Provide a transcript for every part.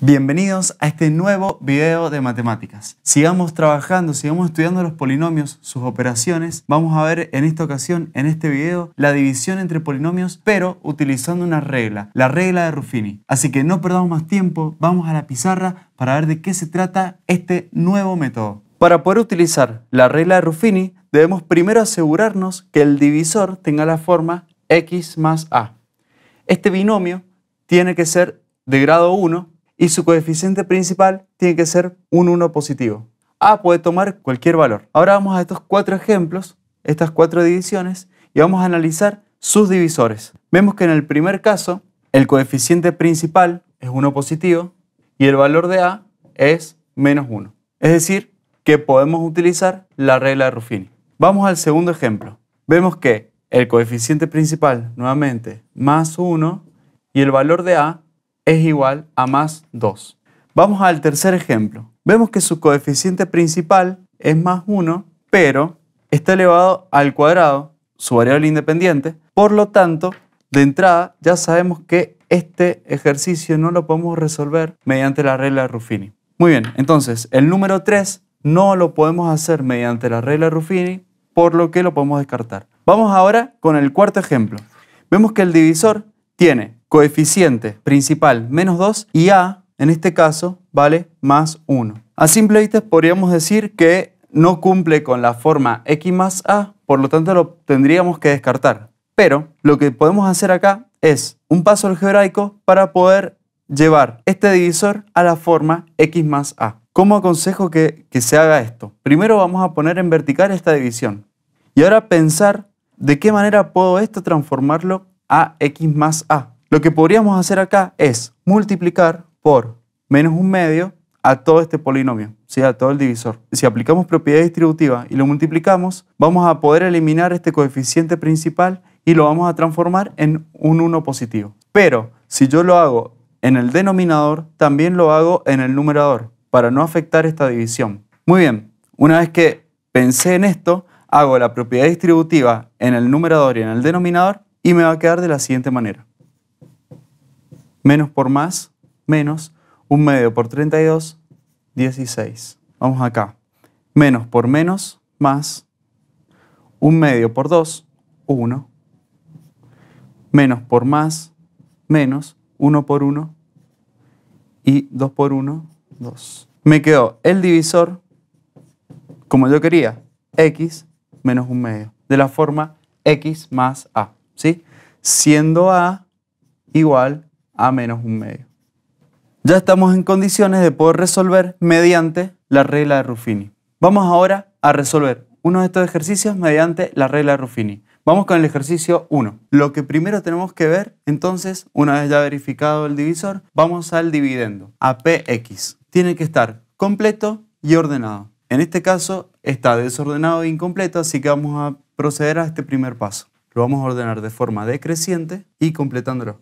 Bienvenidos a este nuevo video de matemáticas. Sigamos trabajando, sigamos estudiando los polinomios, sus operaciones. Vamos a ver en esta ocasión, en este video, la división entre polinomios, pero utilizando una regla, la regla de Ruffini. Así que no perdamos más tiempo, vamos a la pizarra para ver de qué se trata este nuevo método. Para poder utilizar la regla de Ruffini, debemos primero asegurarnos que el divisor tenga la forma x más a. Este binomio tiene que ser de grado 1 y su coeficiente principal tiene que ser un 1 positivo. A puede tomar cualquier valor. Ahora vamos a estos cuatro ejemplos, estas cuatro divisiones, y vamos a analizar sus divisores. Vemos que en el primer caso, el coeficiente principal es 1 positivo y el valor de A es menos 1. Es decir, que podemos utilizar la regla de Ruffini. Vamos al segundo ejemplo. Vemos que el coeficiente principal, nuevamente, más 1 y el valor de A es igual a más 2. Vamos al tercer ejemplo. Vemos que su coeficiente principal es más 1, pero está elevado al cuadrado, su variable independiente. Por lo tanto, de entrada ya sabemos que este ejercicio no lo podemos resolver mediante la regla de Ruffini. Muy bien, entonces el número 3 no lo podemos hacer mediante la regla de Ruffini, por lo que lo podemos descartar. Vamos ahora con el cuarto ejemplo. Vemos que el divisor tiene coeficiente principal menos 2 y A, en este caso, vale más 1. A simple vista podríamos decir que no cumple con la forma x más a, por lo tanto lo tendríamos que descartar. Pero lo que podemos hacer acá es un paso algebraico para poder llevar este divisor a la forma x más a. ¿Cómo aconsejo que, que se haga esto? Primero vamos a poner en vertical esta división. Y ahora pensar de qué manera puedo esto transformarlo a x más a. Lo que podríamos hacer acá es multiplicar por menos un medio a todo este polinomio, sea, a todo el divisor. Si aplicamos propiedad distributiva y lo multiplicamos, vamos a poder eliminar este coeficiente principal y lo vamos a transformar en un 1 positivo. Pero si yo lo hago en el denominador, también lo hago en el numerador, para no afectar esta división. Muy bien, una vez que pensé en esto, hago la propiedad distributiva en el numerador y en el denominador y me va a quedar de la siguiente manera menos por más, menos Un medio por 32, 16. Vamos acá. Menos por menos, más Un medio por 2, 1. Menos por más, menos 1 por 1 y 2 por 1, 2. Me quedó el divisor como yo quería, x menos un medio, de la forma x más a, ¿sí? Siendo a igual a menos un medio. Ya estamos en condiciones de poder resolver mediante la regla de Ruffini. Vamos ahora a resolver uno de estos ejercicios mediante la regla de Ruffini. Vamos con el ejercicio 1. Lo que primero tenemos que ver, entonces, una vez ya verificado el divisor, vamos al dividendo, a px. Tiene que estar completo y ordenado. En este caso está desordenado e incompleto, así que vamos a proceder a este primer paso. Lo vamos a ordenar de forma decreciente y completándolo.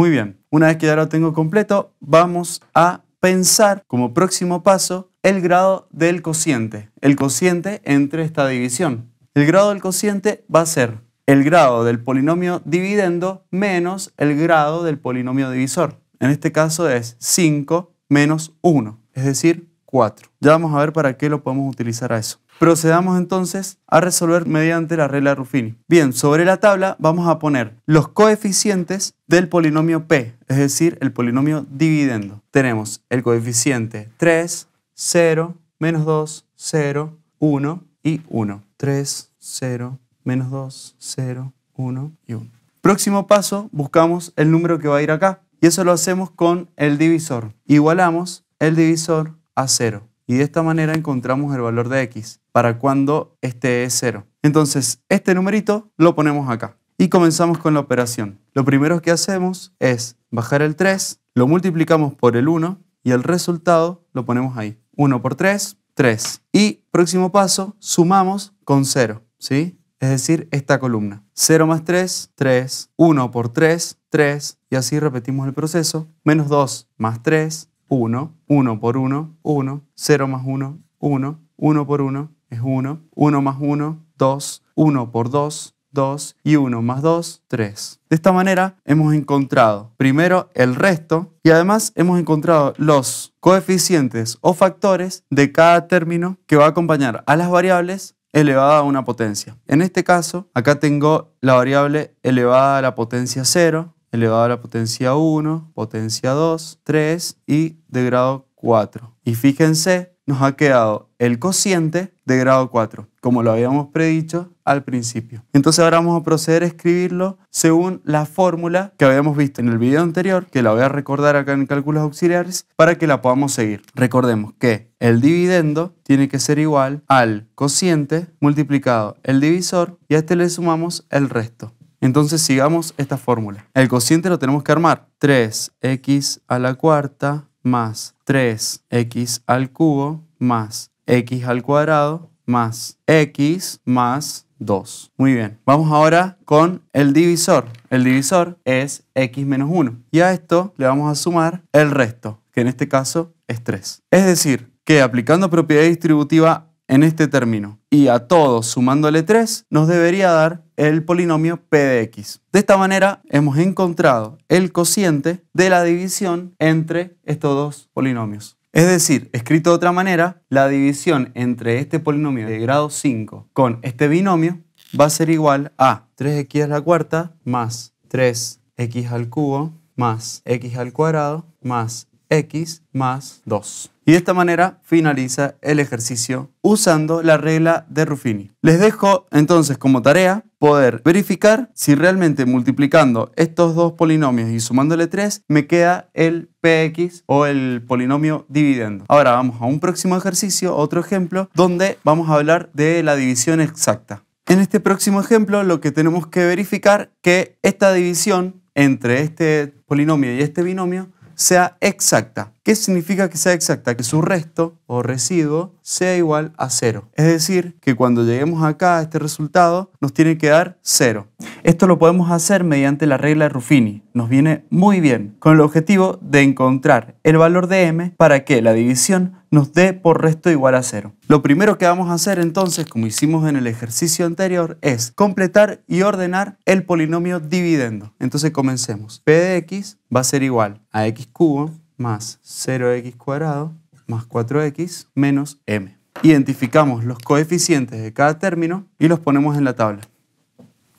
Muy bien, una vez que ya lo tengo completo, vamos a pensar como próximo paso el grado del cociente, el cociente entre esta división. El grado del cociente va a ser el grado del polinomio dividendo menos el grado del polinomio divisor. En este caso es 5 menos 1, es decir, 4. Ya vamos a ver para qué lo podemos utilizar a eso. Procedamos entonces a resolver mediante la regla Ruffini. Bien, sobre la tabla vamos a poner los coeficientes del polinomio P, es decir, el polinomio dividendo. Tenemos el coeficiente 3, 0, menos 2, 0, 1 y 1. 3, 0, menos 2, 0, 1 y 1. Próximo paso, buscamos el número que va a ir acá. Y eso lo hacemos con el divisor. Igualamos el divisor a 0. Y de esta manera encontramos el valor de x para cuando este es 0. Entonces, este numerito lo ponemos acá. Y comenzamos con la operación. Lo primero que hacemos es bajar el 3, lo multiplicamos por el 1 y el resultado lo ponemos ahí. 1 por 3, 3. Y próximo paso, sumamos con 0, ¿sí? Es decir, esta columna. 0 más 3, 3. 1 por 3, 3. Y así repetimos el proceso. Menos 2 más 3, 1, 1 por 1, 1, 0 más 1, 1, 1 por 1 es 1, 1 más 1, 2, 1 por 2, 2 y 1 más 2, 3. De esta manera hemos encontrado primero el resto y además hemos encontrado los coeficientes o factores de cada término que va a acompañar a las variables elevada a una potencia. En este caso, acá tengo la variable elevada a la potencia 0, elevado a la potencia 1, potencia 2, 3 y de grado 4. Y fíjense, nos ha quedado el cociente de grado 4, como lo habíamos predicho al principio. Entonces ahora vamos a proceder a escribirlo según la fórmula que habíamos visto en el video anterior, que la voy a recordar acá en cálculos auxiliares para que la podamos seguir. Recordemos que el dividendo tiene que ser igual al cociente multiplicado el divisor y a este le sumamos el resto. Entonces sigamos esta fórmula. El cociente lo tenemos que armar. 3x a la cuarta más 3x al cubo más x al cuadrado más x más 2. Muy bien, vamos ahora con el divisor. El divisor es x menos 1 y a esto le vamos a sumar el resto, que en este caso es 3. Es decir, que aplicando propiedad distributiva en este término y a todos sumándole 3 nos debería dar el polinomio p de x. De esta manera hemos encontrado el cociente de la división entre estos dos polinomios. Es decir, escrito de otra manera, la división entre este polinomio de grado 5 con este binomio va a ser igual a 3x a la cuarta más 3x al cubo más x al cuadrado más x más 2. Y de esta manera finaliza el ejercicio usando la regla de Ruffini. Les dejo entonces como tarea poder verificar si realmente multiplicando estos dos polinomios y sumándole 3 me queda el px o el polinomio dividendo. Ahora vamos a un próximo ejercicio, otro ejemplo, donde vamos a hablar de la división exacta. En este próximo ejemplo lo que tenemos que verificar que esta división entre este polinomio y este binomio sea exacta. ¿Qué significa que sea exacta? Que su resto o residuo sea igual a cero. Es decir, que cuando lleguemos acá a este resultado nos tiene que dar cero. Esto lo podemos hacer mediante la regla de Ruffini. Nos viene muy bien, con el objetivo de encontrar el valor de m para que la división nos dé por resto igual a cero. Lo primero que vamos a hacer entonces, como hicimos en el ejercicio anterior, es completar y ordenar el polinomio dividendo. Entonces comencemos. p de x va a ser igual a x cubo más 0x cuadrado más 4x menos m. Identificamos los coeficientes de cada término y los ponemos en la tabla.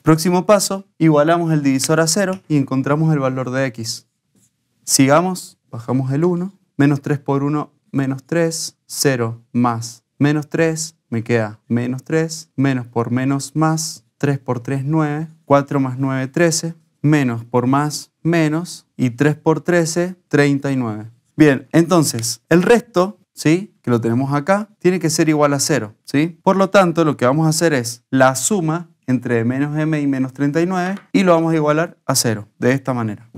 Próximo paso, igualamos el divisor a 0 y encontramos el valor de x. Sigamos, bajamos el 1, menos 3 por 1, menos 3, 0 más menos 3, me queda menos 3, menos por menos más, 3 por 3, 9, 4 más 9, 13, menos por más, menos, y 3 por 13, 39. Bien, entonces, el resto, ¿sí? Que lo tenemos acá, tiene que ser igual a 0, ¿sí? Por lo tanto, lo que vamos a hacer es la suma entre menos m y menos 39 y lo vamos a igualar a 0, de esta manera.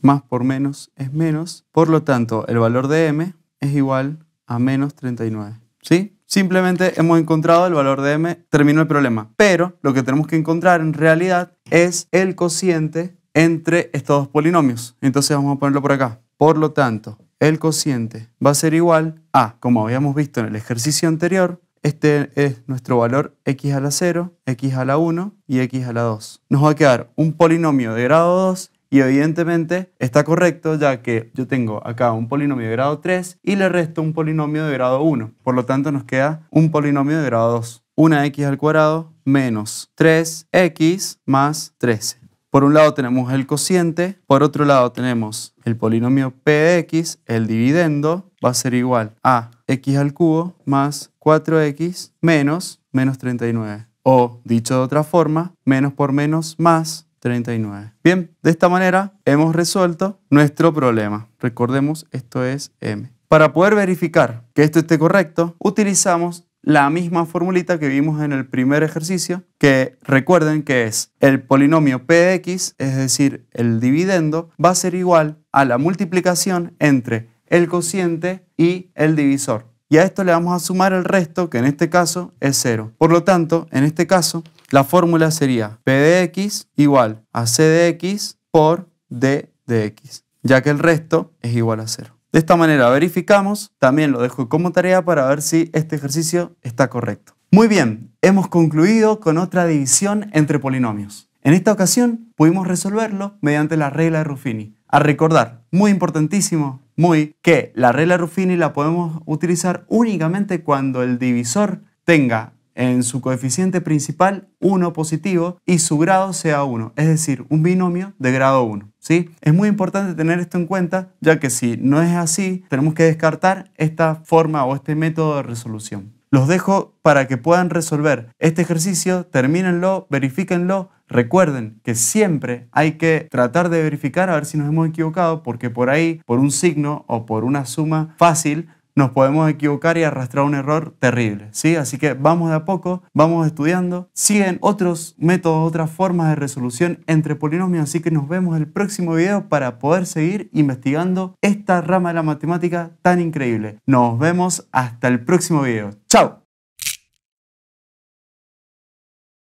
Más por menos es menos, por lo tanto el valor de m es igual a menos 39. ¿Sí? Simplemente hemos encontrado el valor de m, terminó el problema. Pero lo que tenemos que encontrar en realidad es el cociente entre estos dos polinomios. Entonces vamos a ponerlo por acá. Por lo tanto, el cociente va a ser igual a, como habíamos visto en el ejercicio anterior, este es nuestro valor x a la 0, x a la 1 y x a la 2. Nos va a quedar un polinomio de grado 2 y evidentemente está correcto ya que yo tengo acá un polinomio de grado 3 y le resto un polinomio de grado 1. Por lo tanto nos queda un polinomio de grado 2. 1x al cuadrado menos 3x más 13. Por un lado tenemos el cociente, por otro lado tenemos el polinomio px, el dividendo, va a ser igual a x al cubo más 4x menos menos 39. O, dicho de otra forma, menos por menos más 39. Bien, de esta manera hemos resuelto nuestro problema. Recordemos, esto es m. Para poder verificar que esto esté correcto, utilizamos la misma formulita que vimos en el primer ejercicio, que recuerden que es el polinomio px, es decir, el dividendo, va a ser igual a la multiplicación entre el cociente y el divisor. Y a esto le vamos a sumar el resto, que en este caso es 0. Por lo tanto, en este caso, la fórmula sería P de x igual a C de x por D de x, ya que el resto es igual a 0. De esta manera verificamos, también lo dejo como tarea para ver si este ejercicio está correcto. Muy bien, hemos concluido con otra división entre polinomios. En esta ocasión pudimos resolverlo mediante la regla de Ruffini. A recordar, muy importantísimo, muy que la regla Ruffini la podemos utilizar únicamente cuando el divisor tenga en su coeficiente principal 1 positivo y su grado sea 1, es decir, un binomio de grado 1. ¿sí? Es muy importante tener esto en cuenta, ya que si no es así, tenemos que descartar esta forma o este método de resolución. Los dejo para que puedan resolver este ejercicio, termínenlo, verifíquenlo. Recuerden que siempre hay que tratar de verificar a ver si nos hemos equivocado, porque por ahí, por un signo o por una suma fácil, nos podemos equivocar y arrastrar un error terrible, ¿sí? Así que vamos de a poco, vamos estudiando. Siguen otros métodos, otras formas de resolución entre polinomios, así que nos vemos el próximo video para poder seguir investigando esta rama de la matemática tan increíble. Nos vemos hasta el próximo video. ¡Chao!